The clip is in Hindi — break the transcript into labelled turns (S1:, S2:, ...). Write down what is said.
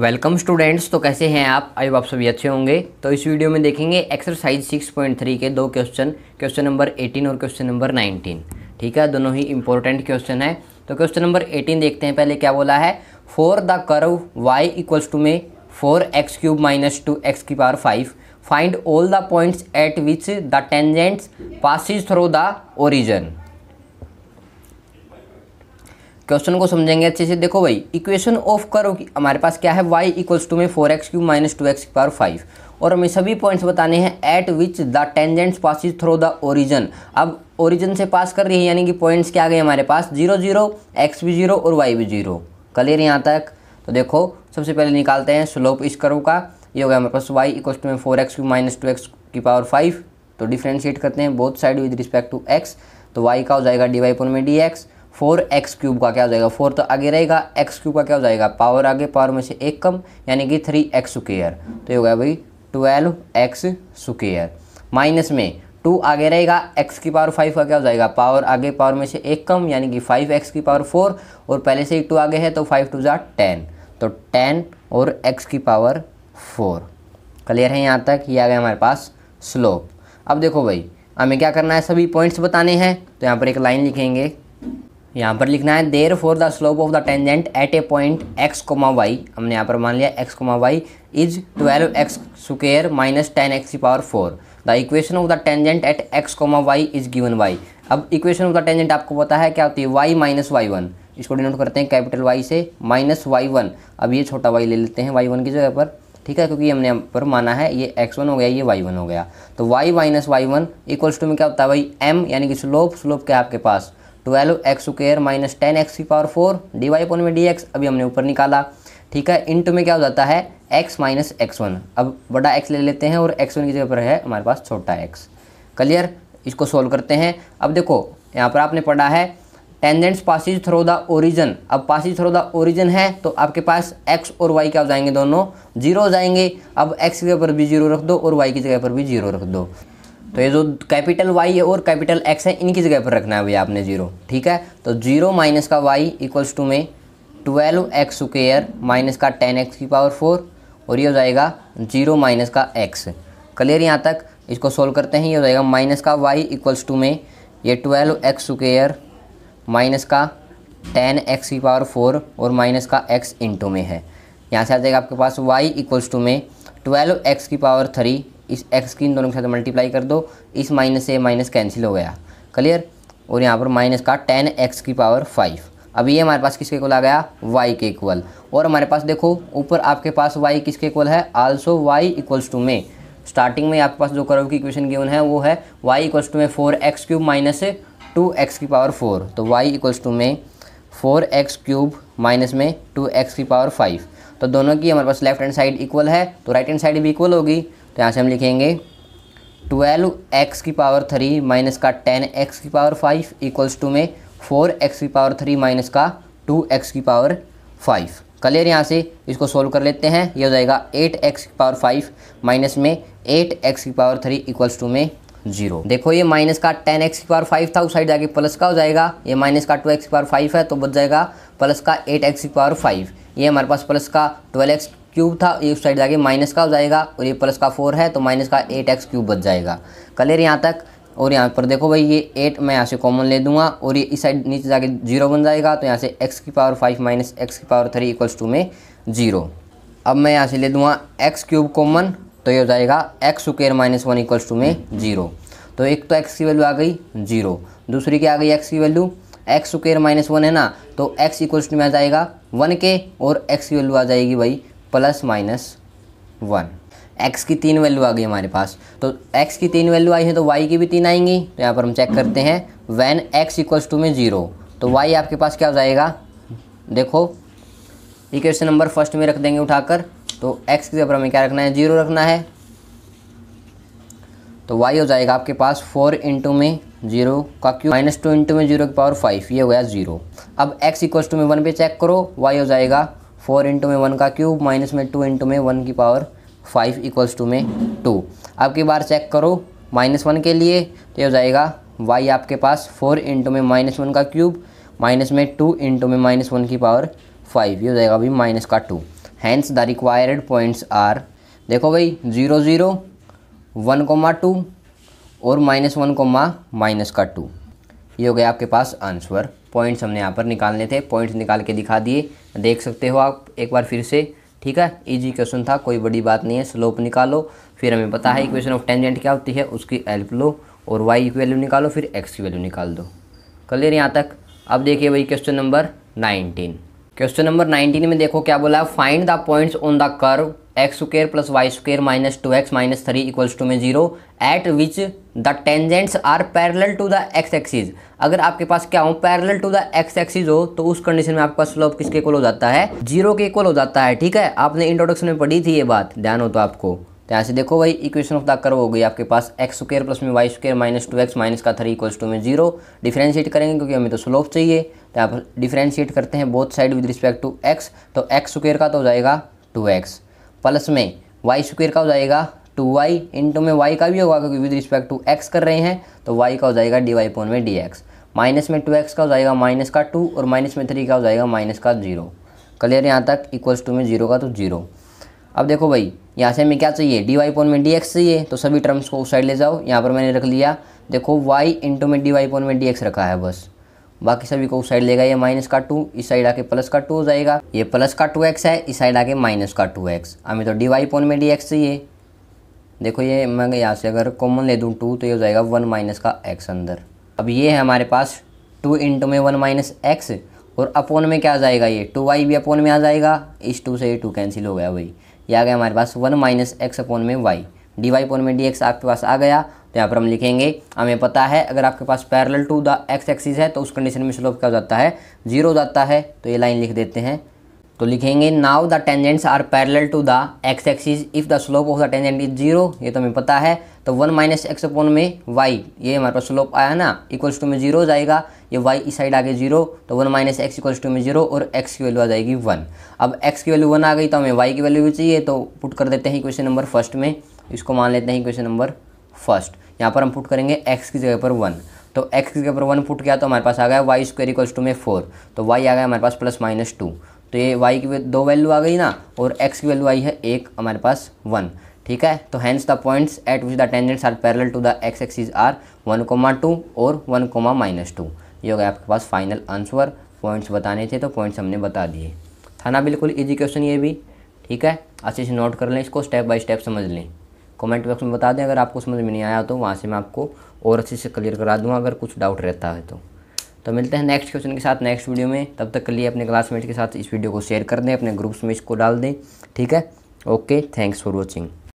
S1: वेलकम स्टूडेंट्स तो कैसे हैं आप आई आप सभी अच्छे होंगे तो इस वीडियो में देखेंगे एक्सरसाइज 6.3 के दो क्वेश्चन क्वेश्चन नंबर 18 और क्वेश्चन नंबर 19 ठीक है दोनों ही इंपॉर्टेंट क्वेश्चन है तो क्वेश्चन नंबर 18 देखते हैं पहले क्या बोला है for the curve y equals to में four x cube minus two x की power five find all the points at which the tangents passes through the origin question को समझेंगे अच्छे से देखो भाई इक्वेशन ऑफ करो कि हमारे पास क्या है वाई इक्वल्स टू में four x cube minus two x power five और हमें सभी पॉइंट्स बताने हैं at which the tangents passes through the origin अब ओरिजन से पास कर रही है यानी कि पॉइंट्स क्या आ गए हमारे पास जीरो जीरो एक्स भी जीरो और वाई भी जीरो क्लियर यहाँ तक तो देखो सबसे पहले निकालते हैं स्लोप इस करो का ये हो गया हमारे पास वाई इक्वल्स टू में four x cube minus two x की पावर फाइव तो डिफ्रेंशिएट करते हैं both side with respect to x तो वाई का हो जाएगा डी वाई पर में d x four x cube का क्या हो जाएगा फोर तो आगे रहेगा एक्स क्यूब का क्या हो जाएगा पावर आगे पावर में से एक कम यानी कि थ्री एक्स स्क्र तो ये हो गया भाई ट्वेल्व एक्स स्क्र माइनस में टू आगे रहेगा एक्स की पावर फाइव का क्या हो जाएगा पावर आगे पावर में से एक कम यानी कि फाइव एक्स की पावर फोर और पहले से ही टू आगे है तो फाइव टू ज़ा टेन तो टेन और एक्स की पावर फोर क्लियर है यहाँ तक ये आ गया हमारे पास स्लोप अब देखो भाई हमें क्या करना है सभी पॉइंट्स बताने हैं तो यहाँ पर एक लाइन लिखेंगे यहाँ पर लिखना है therefore the slope of the tangent at a point x comma y हमने यहाँ पर मान लिया x comma y is twelve x square minus ten x की power four the equation of the tangent at x comma y is given y अब इक्वेशन ऑफ द टेंजेंट आपको पता है क्या होती है वाई माइनस वाई वन इसको डिनोट करते हैं कैपिटल वाई से माइनस वाई वन अब ये छोटा वाई ले लेते हैं वाई वन की जगह पर ठीक है क्योंकि हमने यहाँ पर माना है ये एक्स वन हो गया ये वाई वन हो गया तो y minus y one equals to में क्या होता है भाई एम यानी कि स्लोप स्लोप क्या आपके पास twelve x square minus ten x की पावर फोर डी वाई पोन में डी एक्स अभी हमने ऊपर निकाला ठीक है इंटू में क्या हो जाता है एक्स माइनस एक्स वन अब बड़ा एक्स ले लेते हैं और एक्स वन की जगह पर है हमारे पास छोटा एक्स क्लियर इसको सोल्व करते हैं अब देखो यहाँ पर आपने पढ़ा है tangents passes through the origin अब पासिज थ्रो द ओरिजन है तो आपके पास एक्स और वाई क्या हो जाएंगे दोनों जीरो हो जाएंगे अब एक्स की जगह पर भी जीरो रख दो और वाई की जगह पर भी जीरो रख दो तो ये जो कैपिटल वाई है और कैपिटल एक्स है इनकी जगह पर रखना है भैया आपने जीरो ठीक है तो जीरो माइनस का वाई इक्वल्स टू में ट्वेल्व एक्स स्क्र माइनस का टेन एक्स की पावर फोर और ये हो जाएगा जीरो माइनस का एक्स क्लियर यहाँ तक इसको सोल्व करते हैं ये हो जाएगा माइनस का वाई इक्वल्स टू में ये ट्वेल्व एक्स स्क्र माइनस का टेन एक्स की पावर फोर और माइनस का एक्स इंटू में है यहाँ से आ जाएगा आपके पास वाई इक्वल्स टू में ट्वेल्व एक्स की पावर थ्री इस एक्स की इन दोनों के साथ मल्टीप्लाई कर दो इस माइनस से माइनस कैंसिल हो गया क्लियर और यहाँ पर माइनस का टेन एक्स की पावर फाइव अब ये हमारे पास किसके इक्वल आ गया वाई के इक्वल और हमारे पास देखो ऊपर आपके पास वाई किसके इक्वल है आल्सो वाई इक्वल्स टू में स्टार्टिंग में आपके पास जो करो की इक्वेशन गिवन है वो है वाई इक्वल्स टू में four x cube minus two x की पावर फोर तो वाई इक्वल्स टू में फोर एक्स क्यूब माइनस में टू एक्स की पावर फाइव तो दोनों की हमारे पास लेफ्ट हैंड साइड इक्वल है तो राइट हैंड साइड भी इक्वल होगी तो यहाँ से हम लिखेंगे ट्वेल्व एक्स की पावर थ्री माइनस का टेन एक्स की पावर फाइव इक्वल्स टू में फोर एक्स की पावर थ्री माइनस का टू एक्स की पावर फाइव क्लियर यहाँ से इसको सोल्व कर लेते हैं ये हो जाएगा एट एक्स की पावर फाइव माइनस में एट एक्स की पावर थ्री इक्वल्स टू में जीरो देखो ये माइनस का टेन एक्स की पावर फाइव था उस साइड जाके प्लस का हो जाएगा ये माइनस का टू एक्स की पावर फाइव है तो बच जाएगा प्लस का एट एक्स की पावर फाइव ये हमारे पास प्लस का ट्वेल्व एक्स क्यूब था ये उस साइड जाके माइनस का हो जाएगा और ये प्लस का फोर है तो माइनस का एट एक्स क्यूब बच जाएगा कलर यहाँ तक और यहाँ पर देखो भाई ये एट मैं यहाँ से कॉमन ले दूंगा और ये इस साइड नीचे जाके जीरो बन जाएगा तो यहाँ से एक्स की पावर फाइव माइनस एक्स की पावर थ्री इक्वल्स टू में जीरो अब मैं यहाँ से ले दूंगा एक्स क्यूब कॉमन तो ये हो जाएगा x square minus one equals to में जीरो तो एक तो एक्स की वैल्यू आ गई जीरो दूसरी क्या आ गई एक्स की value x square minus one है ना तो एक्स इक्वल्स टू में आ जाएगा वन के और एक्स की वैल्यू आ जाएगी भाई प्लस माइनस वन एक्स की तीन वैल्यू आ गई हमारे पास तो एक्स की तीन वैल्यू आई है तो वाई की भी तीन आएंगी तो यहाँ पर हम चेक करते हैं वैन एक्स इक्वल्स टू में ज़ीरो तो वाई आपके पास क्या हो जाएगा देखो इक्वेशन नंबर फर्स्ट में रख देंगे उठाकर तो एक्स के ऊपर हमें क्या रखना है जीरो रखना है तो वाई हो जाएगा आपके पास फोर इंटू में जीरो का क्यू माइनस टू इंटू में जीरो की पावर फाइव ये हो गया जीरो अब एक्स इक्वल्स टू में वन पे चेक करो वाई हो जाएगा फोर इंटू में वन का क्यूब माइनस में टू इंटू में वन की पावर फाइव इक्वल्स टू में टू अब की बार चेक करो माइनस वन के लिए तो ये हो जाएगा वाई आपके पास फोर इंटू में माइनस वन का क्यूब माइनस में टू इंटू में माइनस वन की पावर फाइव ये हो जाएगा अभी माइनस का two hence the required points are देखो भाई zero zero one comma two और माइनस वन कोमा माइनस का टू ये हो गया आपके पास आंसर पॉइंट्स हमने यहाँ पर निकालने थे पॉइंट्स निकाल के दिखा दिए देख सकते हो आप एक बार फिर से ठीक है इजी क्वेश्चन था कोई बड़ी बात नहीं है स्लोप निकालो फिर हमें पता है इक्वेशन ऑफ टेंजेंट क्या होती है उसकी हेल्प लो और वाई की वैल्यू निकालो फिर एक्स की वैल्यू निकाल दो क्लियर यहाँ तक अब देखिए भाई question number nineteen question number nineteen में देखो क्या बोला है find the points on the curve x square plus y square minus two x minus three equals to में zero at which the tangents are parallel to the x axis अगर आपके पास क्या हो parallel to the x axis हो तो उस कंडीशन में आपका स्लोप किसके इक्वल हो जाता है जीरो के इक्वल हो जाता है ठीक है आपने इंट्रोडक्शन में पढ़ी थी ये बात ध्यान हो तो आपको तो यहाँ से देखो भाई इक्वेशन ऑफ द कर्व हो गई आपके पास एक्स स्क्र प्लस में y square minus two x minus का थ्री इक्वल्स टू में जीरो डिफ्रेंशिएट करेंगे क्योंकि हमें तो स्लोप चाहिए तो आप डिफ्रेंशिएट करते हैं both side with respect to x तो एक्स स्क्र का तो हो जाएगा टू एक्स प्लस में वाई स्क्वेयर का हो जाएगा टू वाई इंटू में वाई का भी होगा क्योंकि विद रिस्पेक्ट टू एक्स कर रहे हैं तो वाई का हो जाएगा डी वाई पोन में डी एक्स माइनस में टू एक्स का हो जाएगा माइनस का टू और माइनस में थ्री का हो जाएगा माइनस का जीरो क्लियर यहाँ तक इक्वल्स टू में जीरो का तो जीरो अब देखो भाई यहाँ से हमें क्या चाहिए डी वाई पोन में डी एक्स चाहिए तो सभी टर्म्स को उस साइड ले जाओ यहाँ पर मैंने रख लिया देखो वाई इंटू में डी वाई पोन में डी एक्स रखा है बस बाकी सभी को उस साइड लेगा ये माइनस का टू इस साइड आके प्लस का टू हो जाएगा ये प्लस का टू एक्स है इस साइड आके माइनस का टू एक्स हमें तो डी वाई पोन में डी एक्स चाहिए देखो ये मैं यहाँ से अगर कॉमन ले दूँ टू तो ये हो जाएगा वन माइनस का एक्स अंदर अब ये है हमारे पास टू इंटू में वन माइनस एक्स और अपोन में क्या आ जाएगा ये टू वाई भी अपोन में आ जाएगा इस टू से ये टू कैंसिल हो गया भाई ये आ गया हमारे पास वन माइनस एक्स अपोन में वाई डी वाई में डी एक्स आपके पास आ गया तो यहाँ पर हम लिखेंगे हमें पता है अगर आपके पास parallel to the x axis है तो उस कंडीशन में स्लोप क्या हो जाता है जीरो हो जाता है तो ये लाइन लिख देते हैं तो लिखेंगे now the tangents are parallel to the x axis if the slope of the tangent is zero ये तो हमें पता है तो वन माइनस एक्स अपन में वाई ये हमारे पास स्लोप आया ना इक्वल्स टू में जीरो जाएगा ये वाई इस साइड आगे जीरो तो one minus x equals to में जीरो और एक्स की वैल्यू आ जाएगी वन अब एक्स की वैल्यू वन आ गई तो हमें वाई की वैल्यू भी चाहिए तो पुट कर देते हैं क्वेश्चन नंबर फर्स्ट में इसको मान लेते हैं क्वेश्चन नंबर फर्स्ट यहाँ पर हम पुट करेंगे एक्स की जगह पर वन तो एक्स की जगह पर वन पुट किया तो हमारे पास आ गया वाई स्क्वेयर इक्वल्स टू में फोर तो वाई आ गया हमारे पास प्लस माइनस टू तो ये वाई की दो वैल्यू आ गई ना और एक्स की वैल्यू आई है एक हमारे पास वन ठीक है तो hence the points at which the tangents are parallel to the x axis are one comma two और वन कोमा माइनस टू ये हो गया आपके पास फाइनल आंसर पॉइंट्स बताने थे तो पॉइंट्स हमने बता दिए था ना बिल्कुल इजी क्वेश्चन ये भी ठीक है अच्छे से नोट कर लें इसको स्टेप बाय स्टेप समझ लें कमेंट बॉक्स में बता दें अगर आपको समझ में नहीं आया तो वहाँ से मैं आपको और अच्छे से क्लियर करा दूँगा अगर कुछ डाउट रहता है तो तो मिलते हैं नेक्स्ट क्वेश्चन के साथ नेक्स्ट वीडियो में तब तक के लिए अपने क्लासमेट के साथ इस वीडियो को शेयर कर दें अपने ग्रुप्स में इसको डाल दें ठीक है ओके थैंक्स फॉर वॉचिंग